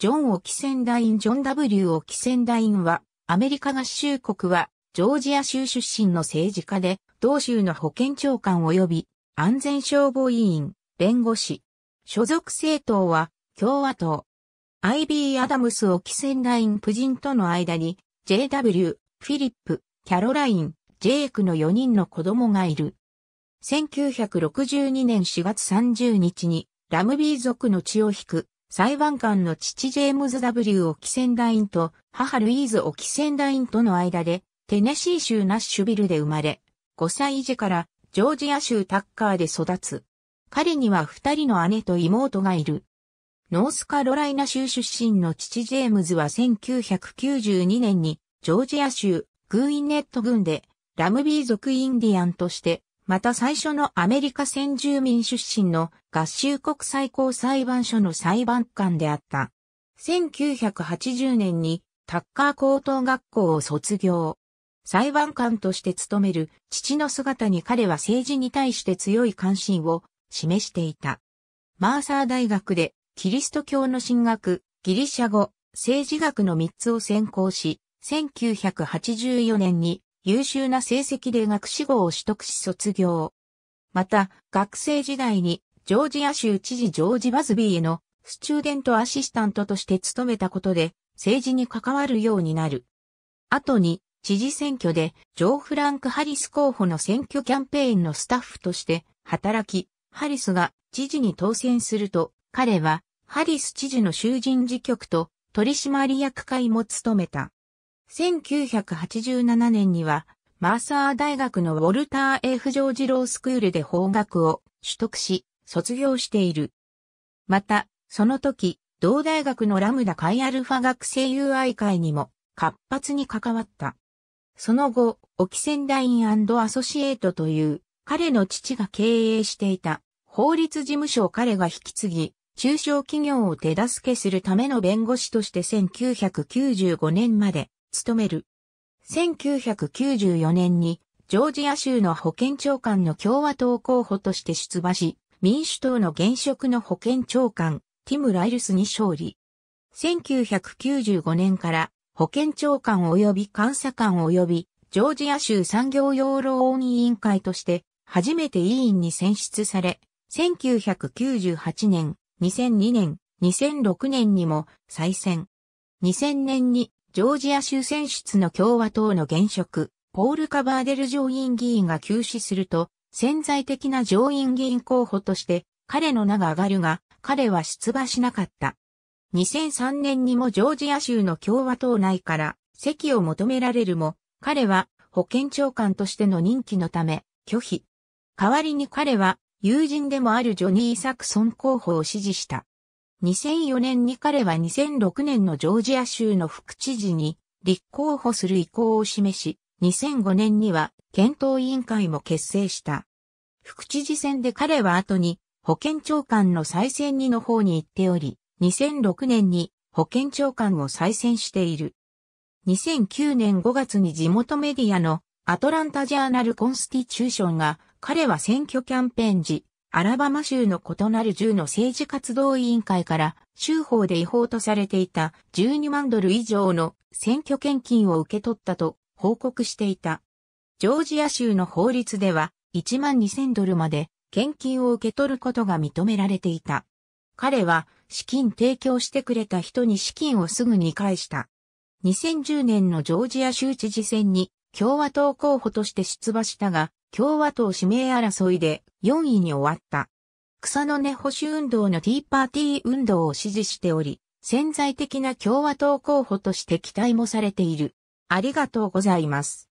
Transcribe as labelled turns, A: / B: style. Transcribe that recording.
A: ジョン・オキセンダイン・ジョン・ W・ オキセンダインは、アメリカ合衆国は、ジョージア州出身の政治家で、同州の保健長官及び、安全消防委員、弁護士。所属政党は、共和党。IB アダムス・オキセンダイン・夫人との間に、JW、フィリップ、キャロライン、ジェイクの4人の子供がいる。1962年4月30日に、ラムビー族の血を引く裁判官の父ジェームズ・ W・ オキセンダインと母ルイーズ・オキセンダインとの間でテネシー州ナッシュビルで生まれ、5歳児からジョージア州タッカーで育つ。彼には二人の姉と妹がいる。ノースカロライナ州出身の父ジェームズは1992年にジョージア州グーインネット郡でラムビー族インディアンとしてまた最初のアメリカ先住民出身の合衆国最高裁判所の裁判官であった。1980年にタッカー高等学校を卒業。裁判官として勤める父の姿に彼は政治に対して強い関心を示していた。マーサー大学でキリスト教の神学、ギリシャ語、政治学の3つを専攻し、1984年に優秀な成績で学士号を取得し卒業。また、学生時代にジョージア州知事ジョージ・バズビーへのスチューデントアシスタントとして務めたことで政治に関わるようになる。後に知事選挙でジョー・フランク・ハリス候補の選挙キャンペーンのスタッフとして働き、ハリスが知事に当選すると、彼はハリス知事の囚人事局と取締役会も務めた。1987年には、マーサー大学のウォルター・ F・ ジョージ・ロースクールで法学を取得し、卒業している。また、その時、同大学のラムダイ・アルファ学生友愛会にも活発に関わった。その後、オキセンダインアソシエートという彼の父が経営していた法律事務所を彼が引き継ぎ、中小企業を手助けするための弁護士として1995年まで務める。1994年にジョージア州の保健長官の共和党候補として出馬し、民主党の現職の保健長官、ティム・ライルスに勝利。1995年から保健長官及び監査官及びジョージア州産業養老委員会として初めて委員に選出され、1998年、2002年、2006年にも再選。2000年にジョージア州選出の共和党の現職、ポール・カバーデル上院議員が急死すると、潜在的な上院議員候補として彼の名が上がるが、彼は出馬しなかった。2003年にもジョージア州の共和党内から席を求められるも、彼は保健長官としての任期のため拒否。代わりに彼は友人でもあるジョニー・サクソン候補を支持した。2004年に彼は2006年のジョージア州の副知事に立候補する意向を示し、2005年には検討委員会も結成した。副知事選で彼は後に保健長官の再選にの方に行っており、2006年に保健長官を再選している。2009年5月に地元メディアのアトランタジャーナルコンスティチューションが彼は選挙キャンペーン時アラバマ州の異なる10の政治活動委員会から州法で違法とされていた12万ドル以上の選挙献金を受け取ったと報告していた。ジョージア州の法律では1万2000ドルまで献金を受け取ることが認められていた。彼は資金提供してくれた人に資金をすぐに返した。2010年のジョージア州知事選に共和党候補として出馬したが、共和党指名争いで4位に終わった。草の根保守運動のティーパーティー運動を支持しており、潜在的な共和党候補として期待もされている。ありがとうございます。